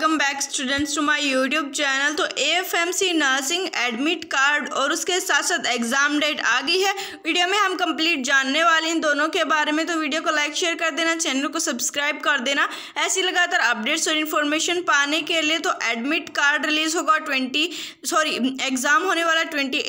welcome back students to my YouTube channel तो AFMC nursing admit card और उसके साथ साथ एग्जाम डेट आ गई है वीडियो में हम कंप्लीट जानने वाले हैं दोनों के बारे में तो वीडियो को लाइक शेयर कर देना चैनल को सब्सक्राइब कर देना ऐसी लगातार अपडेट्स और इन्फॉर्मेशन पाने के लिए तो एडमिट कार्ड रिलीज होगा ट्वेंटी सॉरी एग्ज़ाम होने वाला ट्वेंटी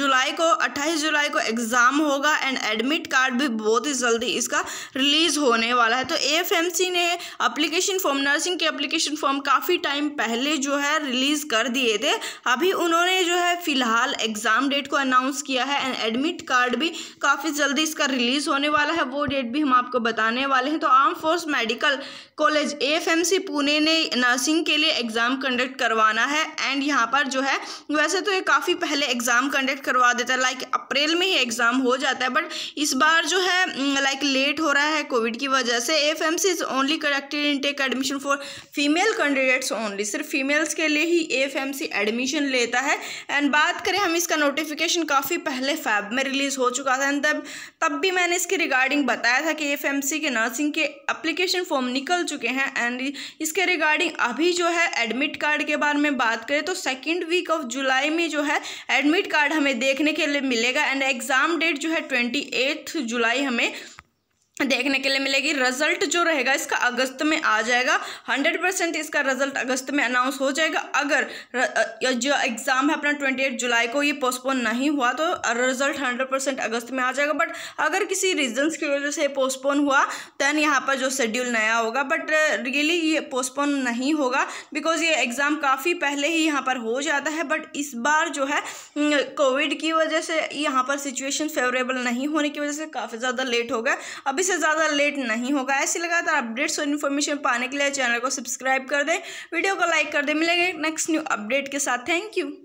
जुलाई को अट्ठाईस जुलाई को एग्ज़ाम होगा एंड एडमिट कार्ड भी बहुत ही जल्दी इसका रिलीज़ होने वाला है तो ए ने अप्लीकेशन फॉर्म नर्सिंग के अप्लीकेशन फॉर्म काफ़ी टाइम पहले जो है रिलीज़ कर दिए थे अभी उन्होंने जो है फ़िलहाल एग्ज़ाम डेट को अनाउंस किया है एंड एडमिट कार्ड भी काफ़ी जल्दी इसका रिलीज़ होने वाला है वो डेट भी हम आपको बताने वाले हैं तो आर्म फोर्स मेडिकल कॉलेज ए पुणे ने नर्सिंग के लिए एग्ज़ाम कंडक्ट करवाना है एंड यहाँ पर जो है वैसे तो ये काफ़ी पहले एग्ज़ाम कंडक्ट करवा देता है लाइक अप्रैल में ही एग्ज़ाम हो जाता है बट इस बार जो है लाइक mm, लेट हो रहा है कोविड की वजह से F M C is only conducted in take admission for female conduct candidates only सिर्फ फीमेल्स के लिए ही सी एडमिशन लेता है एंड बात करें हम इसका नोटिफिकेशन काफ़ी पहले फैब में रिलीज़ हो चुका था एंड तब तब भी मैंने इसके रिगार्डिंग बताया था कि सी के नर्सिंग के अप्लीकेशन फॉर्म निकल चुके हैं एंड इसके रिगार्डिंग अभी जो है एडमिट कार्ड के बारे में बात करें तो सेकेंड वीक ऑफ जुलाई में जो है एडमिट कार्ड हमें देखने के लिए मिलेगा एंड एग्ज़ाम डेट जो है ट्वेंटी जुलाई हमें देखने के लिए मिलेगी रिजल्ट जो रहेगा इसका अगस्त में आ जाएगा हंड्रेड परसेंट इसका रिजल्ट अगस्त में अनाउंस हो जाएगा अगर जो एग्ज़ाम है अपना ट्वेंटी एट जुलाई को ये पोस्टपोन नहीं हुआ तो रिजल्ट हंड्रेड परसेंट अगस्त में आ जाएगा बट अगर किसी रीजन्स की वजह से पोस्टपोन हुआ दैन यहाँ पर जो शेड्यूल नया होगा बट रियली ये पोस्टपोन नहीं होगा बिकॉज ये एग्ज़ाम काफ़ी पहले ही यहाँ पर हो जाता है बट इस बार जो है कोविड की वजह से यहाँ पर सिचुएशन फेवरेबल नहीं होने की वजह से काफ़ी ज़्यादा लेट हो गया अब से ज़्यादा लेट नहीं होगा ऐसी लगातार अपडेट्स और इन्फॉर्मेशन पाने के लिए चैनल को सब्सक्राइब कर दें वीडियो को लाइक कर दें मिलेंगे नेक्स्ट न्यू अपडेट के साथ थैंक यू